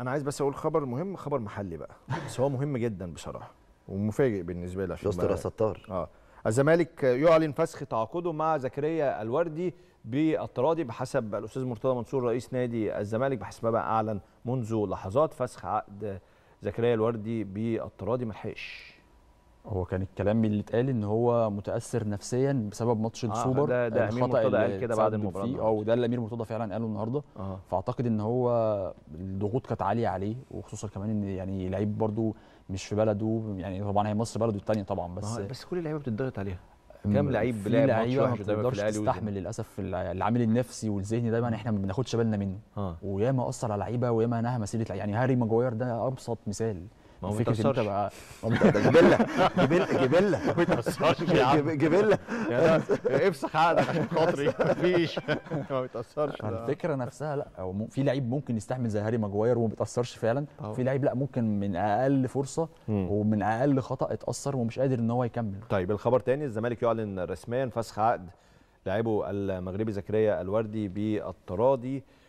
انا عايز بس اقول خبر مهم خبر محلي بقى بس هو مهم جدا بصراحه ومفاجئ بالنسبه لي عشان يا ستار اه الزمالك يعلن فسخ تعاقده مع زكريا الوردي بالتراضي بحسب الاستاذ مرتضى منصور رئيس نادي الزمالك بحسب ما اعلن منذ لحظات فسخ عقد زكريا الوردي بالتراضي ما لحقش هو كان الكلام اللي اتقال ان هو متاثر نفسيا بسبب ماتش آه، السوبر آه ده, ده آه، امير مرتضى قال كده بعد المباراه اه وده اللي امير مرتضى فعلا قاله النهارده آه. فاعتقد ان هو الضغوط كانت عاليه عليه وخصوصا كمان ان يعني لعيب برده مش في بلده يعني طبعا هي مصر بلده الثانيه طبعا بس آه بس كل اللعيبه بتضغط عليها كام لعيب لعب ماتش وحش ما بتقدرش تستحمل للاسف العامل النفسي والذهني دايما احنا ما بناخدش بالنا منه آه. وياما اثر على لعيبه وياما نهى مسيره يعني هاري ماجواير ده ابسط مثال ما هو بيتأثرش بقى جبله جبله جبله ما بيتأثرش يا عم جبله افسخ عقلك عشان خاطري مفيش ما بيتأثرش الفكره نفسها لا هو في لعيب ممكن يستحمل زي هاري ماجواير وما بيتأثرش فعلا وفي لعيب لا ممكن من اقل فرصه ومن اقل خطا اتأثر ومش قادر ان هو يكمل طيب الخبر تاني الزمالك يعلن رسميا فسخ عقد لاعبه المغربي زكريا الوردي بالتراضي